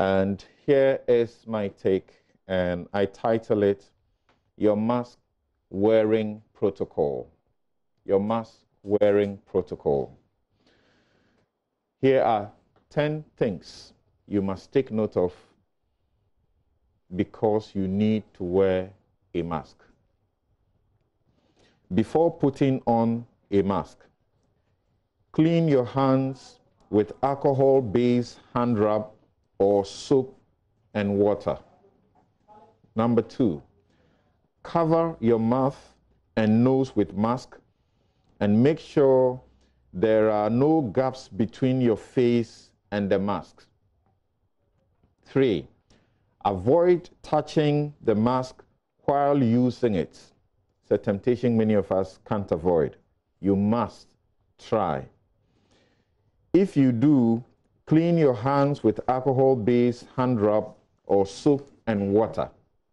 And here is my take, and I title it Your Mask Wearing Protocol. Your Mask Wearing Protocol. Here are 10 things you must take note of because you need to wear a mask. Before putting on a mask, clean your hands with alcohol-based hand rub or soap and water. Number two, cover your mouth and nose with mask and make sure there are no gaps between your face and the mask. Three, avoid touching the mask while using it. It's a temptation many of us can't avoid. You must try. If you do, Clean your hands with alcohol based hand rub or soap and water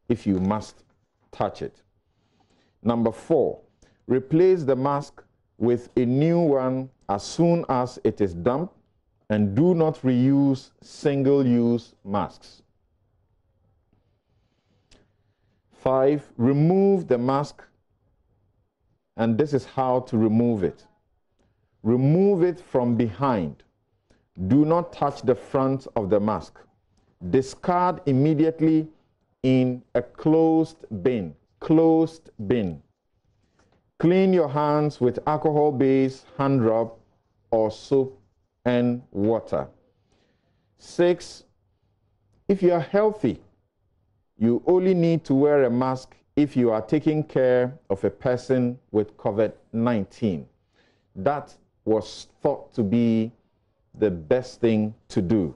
if you must touch it. Number four, replace the mask with a new one as soon as it is dumped and do not reuse single use masks. Five, remove the mask, and this is how to remove it. Remove it from behind do not touch the front of the mask. Discard immediately in a closed bin. Closed bin. Clean your hands with alcohol based hand rub or soap and water. Six, if you are healthy, you only need to wear a mask if you are taking care of a person with COVID 19. That was thought to be the best thing to do.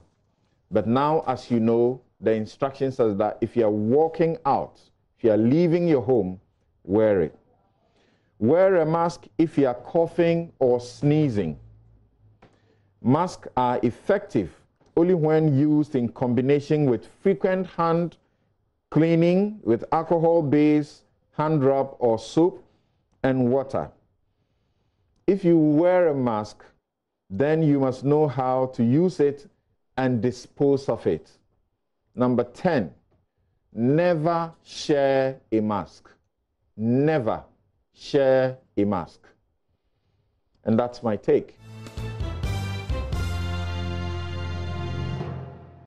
But now, as you know, the instruction says that if you are walking out, if you are leaving your home, wear it. Wear a mask if you are coughing or sneezing. Masks are effective only when used in combination with frequent hand cleaning with alcohol based hand rub or soap and water. If you wear a mask, then you must know how to use it and dispose of it. Number 10, never share a mask. Never share a mask. And that's my take.